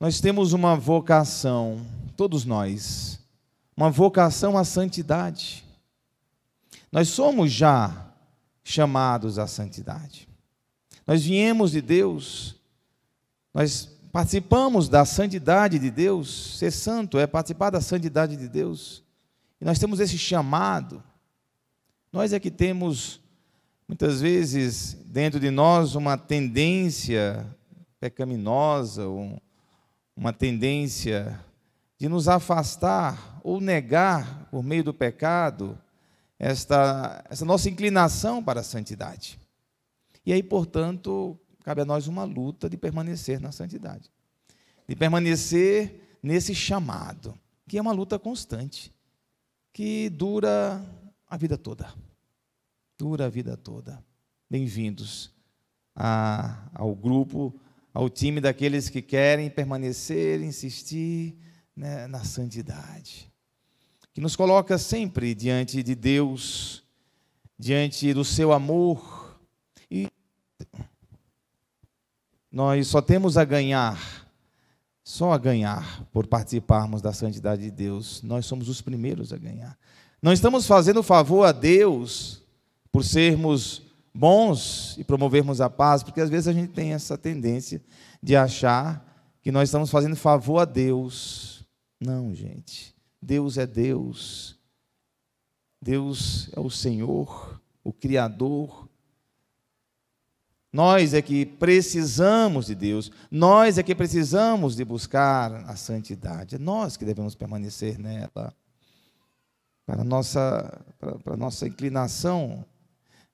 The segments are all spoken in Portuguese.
Nós temos uma vocação, todos nós, uma vocação à santidade. Nós somos já chamados à santidade. Nós viemos de Deus, nós participamos da santidade de Deus. Ser santo é participar da santidade de Deus. E nós temos esse chamado. Nós é que temos, muitas vezes, dentro de nós uma tendência pecaminosa, um, uma tendência de nos afastar ou negar, por meio do pecado, esta, essa nossa inclinação para a santidade. E aí, portanto, cabe a nós uma luta de permanecer na santidade, de permanecer nesse chamado, que é uma luta constante, que dura a vida toda. Dura a vida toda. Bem-vindos ao grupo ao time daqueles que querem permanecer, insistir né, na santidade, que nos coloca sempre diante de Deus, diante do seu amor, e nós só temos a ganhar, só a ganhar por participarmos da santidade de Deus, nós somos os primeiros a ganhar. Não estamos fazendo favor a Deus por sermos bons e promovermos a paz, porque às vezes a gente tem essa tendência de achar que nós estamos fazendo favor a Deus. Não, gente. Deus é Deus. Deus é o Senhor, o Criador. Nós é que precisamos de Deus, nós é que precisamos de buscar a santidade, é nós que devemos permanecer nela, para a nossa, para, para a nossa inclinação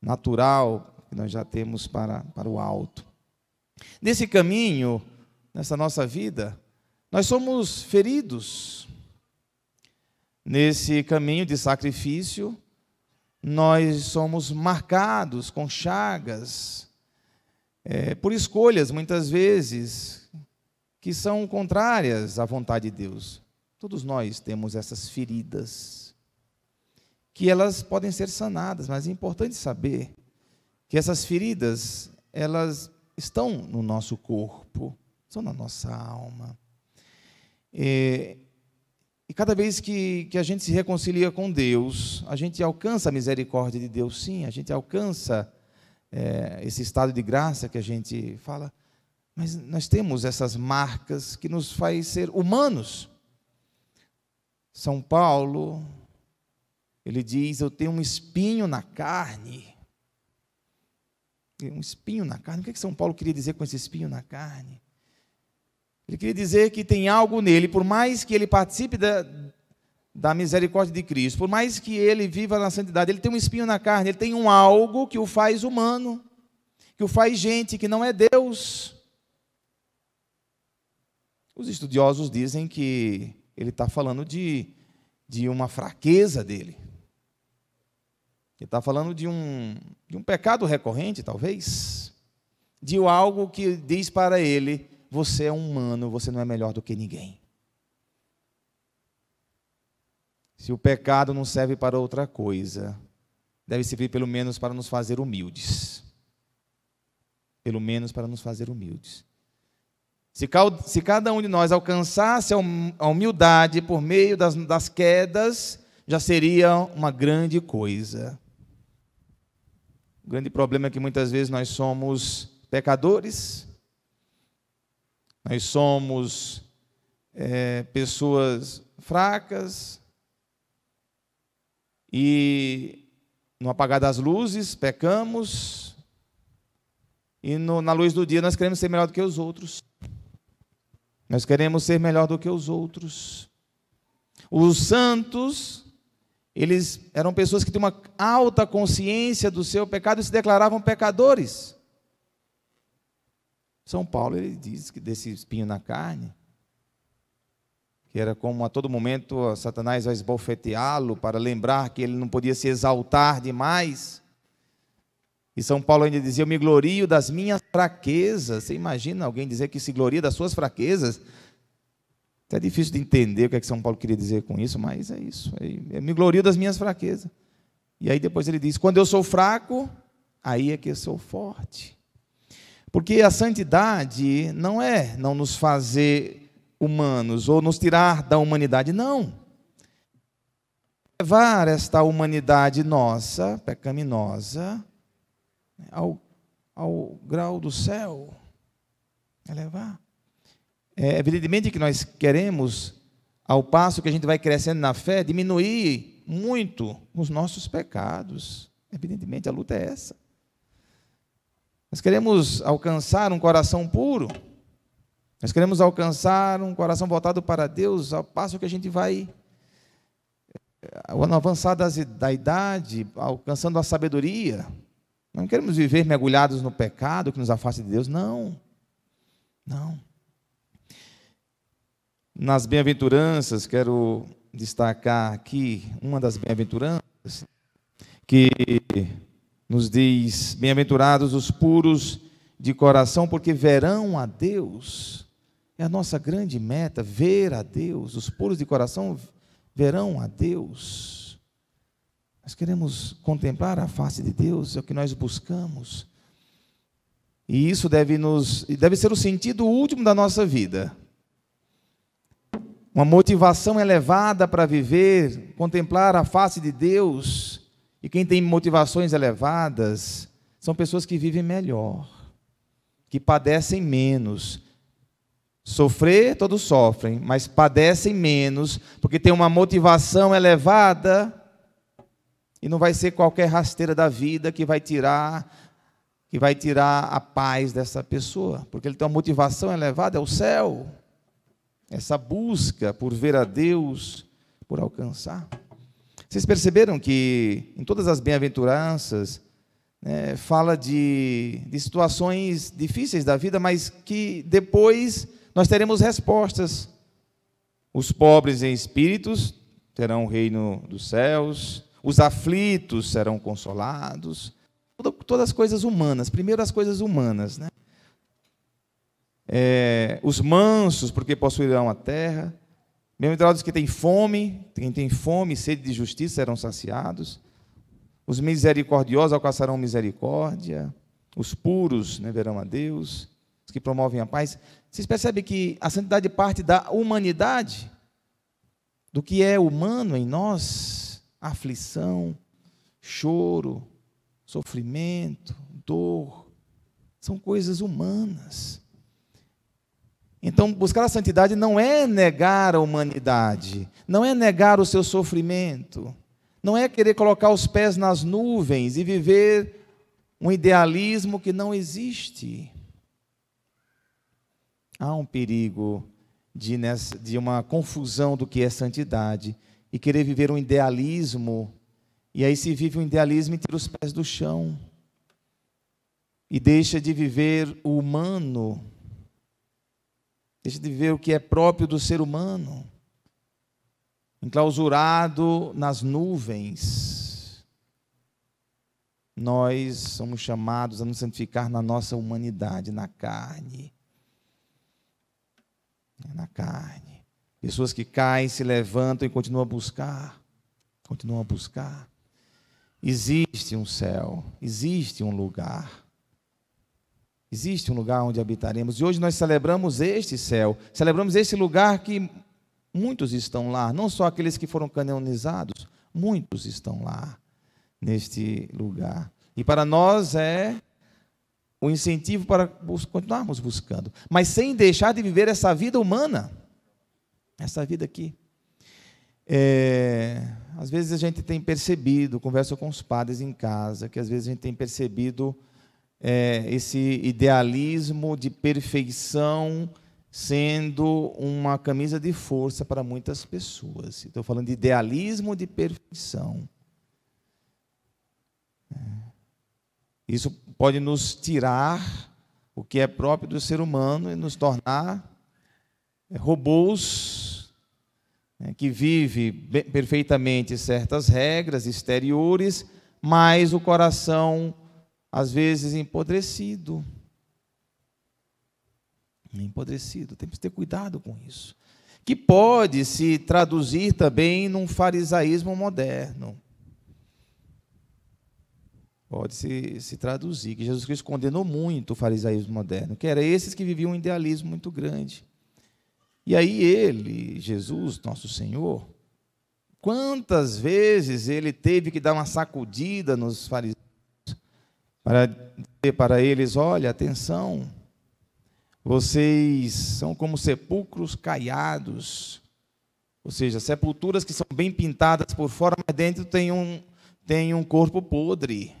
natural que nós já temos para, para o alto. Nesse caminho, nessa nossa vida, nós somos feridos. Nesse caminho de sacrifício, nós somos marcados com chagas, é, por escolhas, muitas vezes, que são contrárias à vontade de Deus. Todos nós temos essas feridas que elas podem ser sanadas, mas é importante saber que essas feridas, elas estão no nosso corpo, estão na nossa alma. E, e cada vez que, que a gente se reconcilia com Deus, a gente alcança a misericórdia de Deus, sim, a gente alcança é, esse estado de graça que a gente fala, mas nós temos essas marcas que nos faz ser humanos. São Paulo, ele diz: Eu tenho um espinho na carne. Um espinho na carne. O que, é que São Paulo queria dizer com esse espinho na carne? Ele queria dizer que tem algo nele, por mais que ele participe da, da misericórdia de Cristo, por mais que ele viva na santidade, ele tem um espinho na carne, ele tem um algo que o faz humano, que o faz gente, que não é Deus. Os estudiosos dizem que ele está falando de, de uma fraqueza dele. Ele está falando de um, de um pecado recorrente, talvez, de algo que diz para ele: você é humano, você não é melhor do que ninguém. Se o pecado não serve para outra coisa, deve servir pelo menos para nos fazer humildes. Pelo menos para nos fazer humildes. Se cada um de nós alcançasse hum, a humildade por meio das, das quedas, já seria uma grande coisa. O grande problema é que muitas vezes nós somos pecadores, nós somos é, pessoas fracas e no apagar das luzes pecamos e no, na luz do dia nós queremos ser melhor do que os outros. Nós queremos ser melhor do que os outros. Os santos eles eram pessoas que tinham uma alta consciência do seu pecado e se declaravam pecadores. São Paulo ele diz que desse espinho na carne, que era como a todo momento Satanás vai esbofeteá-lo para lembrar que ele não podia se exaltar demais. E São Paulo ainda dizia: Eu me glorio das minhas fraquezas. Você imagina alguém dizer que se gloria das suas fraquezas? Até então, é difícil de entender o que é que São Paulo queria dizer com isso, mas é isso. Eu é, é me glorio das minhas fraquezas. E aí depois ele diz: quando eu sou fraco, aí é que eu sou forte. Porque a santidade não é não nos fazer humanos ou nos tirar da humanidade, não. Levar esta humanidade nossa, pecaminosa, né, ao, ao grau do céu. É levar. É, evidentemente que nós queremos, ao passo que a gente vai crescendo na fé, diminuir muito os nossos pecados. Evidentemente, a luta é essa. Nós queremos alcançar um coração puro. Nós queremos alcançar um coração voltado para Deus, ao passo que a gente vai, ao eh, avançar da idade, alcançando a sabedoria. Não queremos viver mergulhados no pecado que nos afaste de Deus, não. Não. Nas bem-aventuranças, quero destacar aqui uma das bem-aventuranças, que nos diz: Bem-aventurados os puros de coração, porque verão a Deus. É a nossa grande meta, ver a Deus. Os puros de coração verão a Deus. Nós queremos contemplar a face de Deus, é o que nós buscamos. E isso deve nos deve ser o sentido último da nossa vida uma motivação elevada para viver, contemplar a face de Deus. E quem tem motivações elevadas são pessoas que vivem melhor, que padecem menos. Sofrer, todos sofrem, mas padecem menos, porque tem uma motivação elevada. E não vai ser qualquer rasteira da vida que vai tirar que vai tirar a paz dessa pessoa, porque ele tem uma motivação elevada, é o céu essa busca por ver a Deus, por alcançar. Vocês perceberam que em todas as bem-aventuranças né, fala de, de situações difíceis da vida, mas que depois nós teremos respostas. Os pobres em espíritos terão o reino dos céus, os aflitos serão consolados. Todas as coisas humanas, primeiro as coisas humanas, né? É, os mansos, porque possuirão a terra. Bem-aventurados que têm fome, quem tem fome e sede de justiça serão saciados. Os misericordiosos alcançarão misericórdia. Os puros né, verão a Deus. Os que promovem a paz. Vocês percebem que a santidade parte da humanidade, do que é humano em nós: aflição, choro, sofrimento, dor. São coisas humanas. Então, buscar a santidade não é negar a humanidade, não é negar o seu sofrimento, não é querer colocar os pés nas nuvens e viver um idealismo que não existe. Há um perigo de, de uma confusão do que é santidade e querer viver um idealismo, e aí se vive um idealismo e tira os pés do chão e deixa de viver o humano Deixa de ver o que é próprio do ser humano, enclausurado nas nuvens. Nós somos chamados a nos santificar na nossa humanidade, na carne. É na carne. Pessoas que caem, se levantam e continuam a buscar. Continuam a buscar. Existe um céu, existe um lugar Existe um lugar onde habitaremos. E hoje nós celebramos este céu, celebramos esse lugar que muitos estão lá, não só aqueles que foram canonizados, muitos estão lá, neste lugar. E para nós é o um incentivo para continuarmos buscando, mas sem deixar de viver essa vida humana, essa vida aqui. É, às vezes a gente tem percebido, conversa com os padres em casa, que às vezes a gente tem percebido é, esse idealismo de perfeição sendo uma camisa de força para muitas pessoas. Estou falando de idealismo de perfeição. É. Isso pode nos tirar o que é próprio do ser humano e nos tornar é, robôs né, que vive perfeitamente certas regras exteriores, mas o coração às vezes empodrecido. Empodrecido, temos que ter cuidado com isso. Que pode se traduzir também num farisaísmo moderno. Pode se, se traduzir, que Jesus Cristo condenou muito o farisaísmo moderno, que era esses que viviam um idealismo muito grande. E aí ele, Jesus, nosso Senhor, quantas vezes ele teve que dar uma sacudida nos fariseus? para dizer para eles: olha, atenção, vocês são como sepulcros caiados, ou seja, sepulturas que são bem pintadas por fora, mas dentro tem um, tem um corpo podre.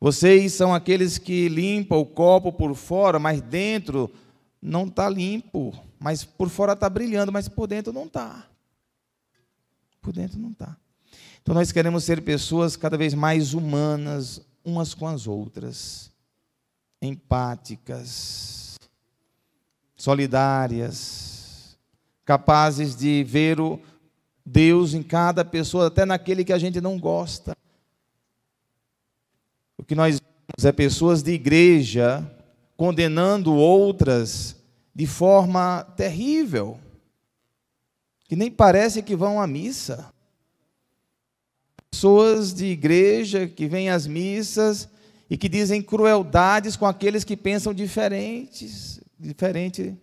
Vocês são aqueles que limpam o copo por fora, mas dentro não está limpo. Mas por fora está brilhando, mas por dentro não está. Por dentro não está. Então nós queremos ser pessoas cada vez mais humanas, umas com as outras, empáticas, solidárias, capazes de ver o Deus em cada pessoa, até naquele que a gente não gosta. O que nós vemos é pessoas de igreja condenando outras de forma terrível, que nem parece que vão à missa pessoas de igreja que vêm às missas e que dizem crueldades com aqueles que pensam diferentes, diferente.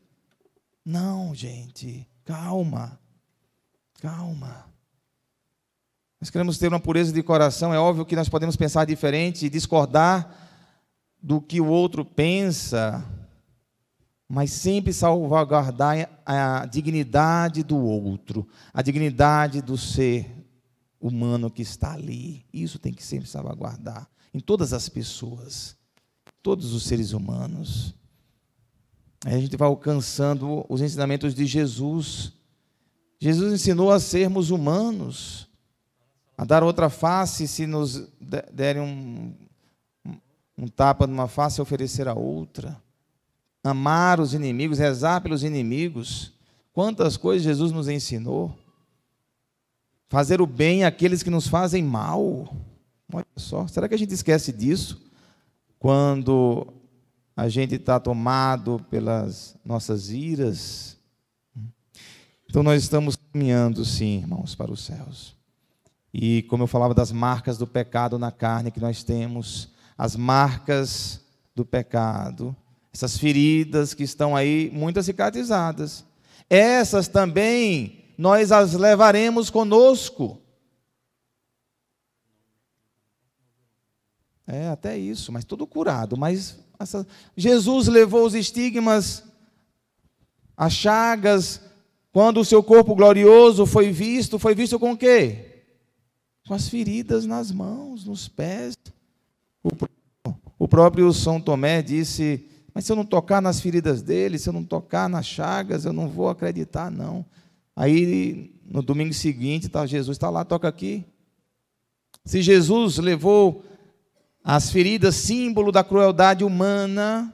Não, gente, calma. Calma. Nós queremos ter uma pureza de coração, é óbvio que nós podemos pensar diferente e discordar do que o outro pensa, mas sempre salvaguardar a dignidade do outro, a dignidade do ser humano que está ali. Isso tem que sempre salvaguardar em todas as pessoas, todos os seres humanos. Aí a gente vai alcançando os ensinamentos de Jesus. Jesus ensinou a sermos humanos, a dar outra face se nos derem um, um tapa numa face, oferecer a outra. Amar os inimigos, rezar pelos inimigos. Quantas coisas Jesus nos ensinou fazer o bem àqueles que nos fazem mal. Olha só, será que a gente esquece disso quando a gente está tomado pelas nossas iras? Então nós estamos caminhando, sim, irmãos, para os céus. E como eu falava das marcas do pecado na carne que nós temos, as marcas do pecado, essas feridas que estão aí, muitas cicatrizadas, essas também nós as levaremos conosco. É, até isso, mas tudo curado. Mas essa... Jesus levou os estigmas, as chagas, quando o seu corpo glorioso foi visto, foi visto com o quê? Com as feridas nas mãos, nos pés. O, o próprio São Tomé disse: Mas se eu não tocar nas feridas dele, se eu não tocar nas chagas, eu não vou acreditar, não. Aí no domingo seguinte, tá, Jesus está lá, toca aqui. Se Jesus levou as feridas, símbolo da crueldade humana,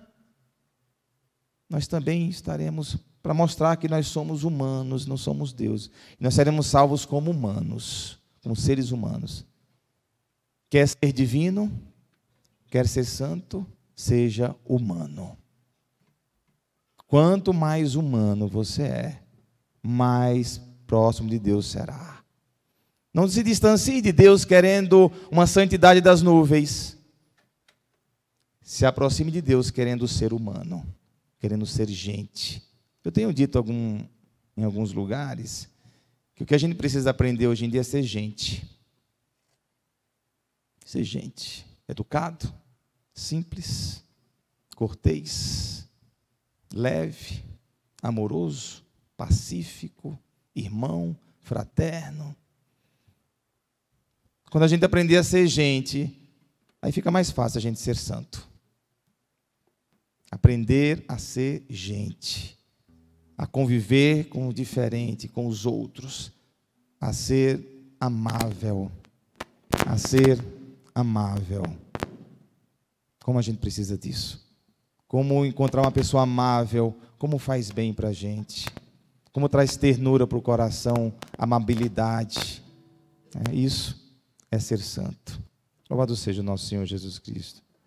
nós também estaremos para mostrar que nós somos humanos, não somos Deus. Nós seremos salvos como humanos, como seres humanos. Quer ser divino, quer ser santo, seja humano. Quanto mais humano você é, mais próximo de Deus será. Não se distancie de Deus querendo uma santidade das nuvens. Se aproxime de Deus querendo ser humano, querendo ser gente. Eu tenho dito algum, em alguns lugares que o que a gente precisa aprender hoje em dia é ser gente. Ser gente. Educado, simples, cortês, leve, amoroso, pacífico, irmão, fraterno. Quando a gente aprender a ser gente, aí fica mais fácil a gente ser santo. Aprender a ser gente, a conviver com o diferente, com os outros, a ser amável, a ser amável. Como a gente precisa disso? Como encontrar uma pessoa amável? Como faz bem para a gente? Como traz ternura para o coração, amabilidade. É isso é ser santo. Louvado seja o nosso Senhor Jesus Cristo.